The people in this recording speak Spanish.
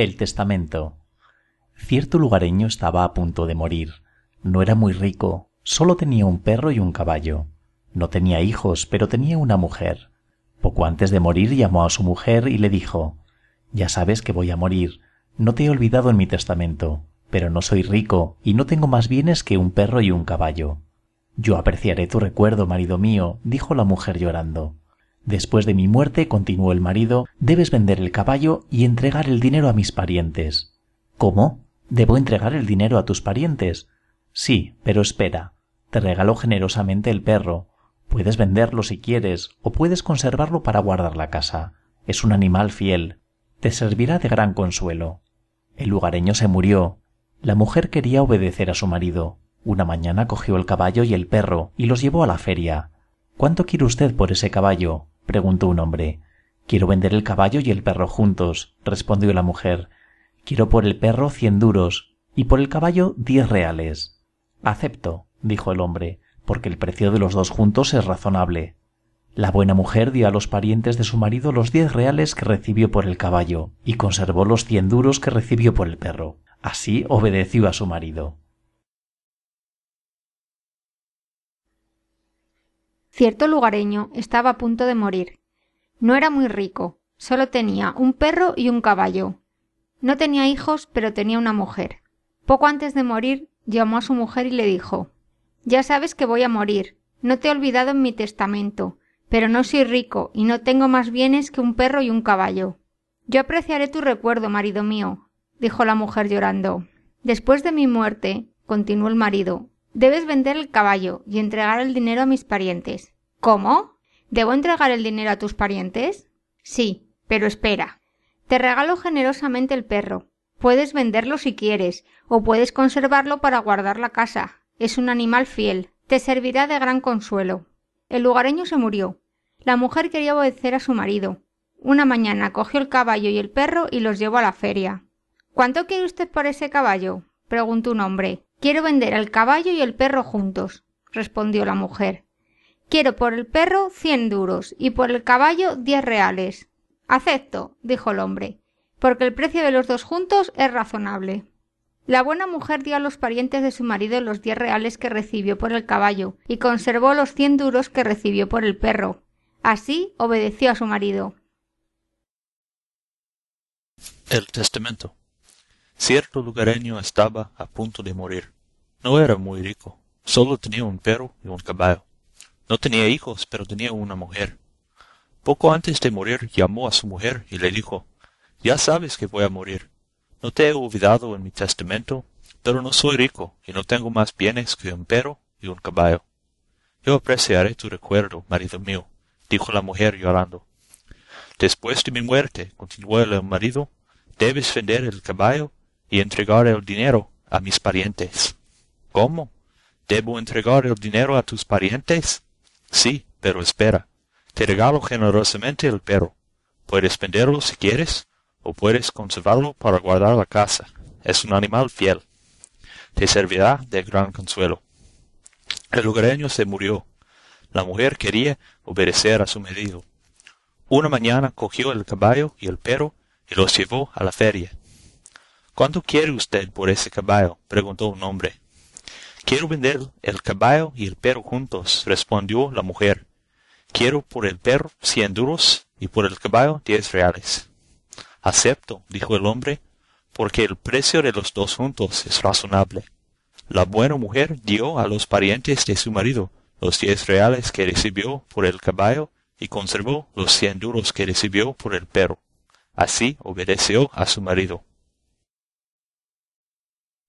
El testamento. Cierto lugareño estaba a punto de morir. No era muy rico, solo tenía un perro y un caballo. No tenía hijos, pero tenía una mujer. Poco antes de morir llamó a su mujer y le dijo Ya sabes que voy a morir. No te he olvidado en mi testamento, pero no soy rico y no tengo más bienes que un perro y un caballo. Yo apreciaré tu recuerdo, marido mío, dijo la mujer llorando. Después de mi muerte, continuó el marido, debes vender el caballo y entregar el dinero a mis parientes. ¿Cómo? ¿Debo entregar el dinero a tus parientes? Sí, pero espera. Te regaló generosamente el perro. Puedes venderlo si quieres, o puedes conservarlo para guardar la casa. Es un animal fiel. Te servirá de gran consuelo. El lugareño se murió. La mujer quería obedecer a su marido. Una mañana cogió el caballo y el perro y los llevó a la feria. ¿Cuánto quiere usted por ese caballo? preguntó un hombre. Quiero vender el caballo y el perro juntos, respondió la mujer. Quiero por el perro cien duros y por el caballo diez reales. Acepto, dijo el hombre, porque el precio de los dos juntos es razonable. La buena mujer dio a los parientes de su marido los diez reales que recibió por el caballo y conservó los cien duros que recibió por el perro. Así obedeció a su marido. Cierto lugareño estaba a punto de morir. No era muy rico, solo tenía un perro y un caballo. No tenía hijos, pero tenía una mujer. Poco antes de morir, llamó a su mujer y le dijo Ya sabes que voy a morir. No te he olvidado en mi testamento, pero no soy rico y no tengo más bienes que un perro y un caballo. Yo apreciaré tu recuerdo, marido mío, dijo la mujer llorando. Después de mi muerte, continuó el marido, Debes vender el caballo y entregar el dinero a mis parientes. ¿Cómo? ¿Debo entregar el dinero a tus parientes? Sí, pero espera. Te regalo generosamente el perro. Puedes venderlo si quieres, o puedes conservarlo para guardar la casa. Es un animal fiel. Te servirá de gran consuelo. El lugareño se murió. La mujer quería obedecer a su marido. Una mañana cogió el caballo y el perro y los llevó a la feria. ¿Cuánto quiere usted por ese caballo? preguntó un hombre. Quiero vender al caballo y el perro juntos, respondió la mujer. Quiero por el perro cien duros y por el caballo diez reales. Acepto, dijo el hombre, porque el precio de los dos juntos es razonable. La buena mujer dio a los parientes de su marido los diez reales que recibió por el caballo y conservó los cien duros que recibió por el perro. Así obedeció a su marido. El testamento cierto lugareño estaba a punto de morir. No era muy rico, solo tenía un perro y un caballo. No tenía hijos, pero tenía una mujer. Poco antes de morir llamó a su mujer y le dijo, Ya sabes que voy a morir. No te he olvidado en mi testamento, pero no soy rico y no tengo más bienes que un perro y un caballo. Yo apreciaré tu recuerdo, marido mío, dijo la mujer llorando. Después de mi muerte, continuó el marido, debes vender el caballo y entregar el dinero a mis parientes. ¿Cómo? ¿Debo entregar el dinero a tus parientes? Sí, pero espera. Te regalo generosamente el perro. Puedes venderlo si quieres, o puedes conservarlo para guardar la casa. Es un animal fiel. Te servirá de gran consuelo. El lugareño se murió. La mujer quería obedecer a su marido. Una mañana cogió el caballo y el perro y los llevó a la feria cuánto quiere usted por ese caballo preguntó un hombre quiero vender el caballo y el perro juntos respondió la mujer quiero por el perro cien duros y por el caballo diez reales acepto dijo el hombre porque el precio de los dos juntos es razonable la buena mujer dio a los parientes de su marido los diez reales que recibió por el caballo y conservó los cien duros que recibió por el perro. Así obedeció a su marido.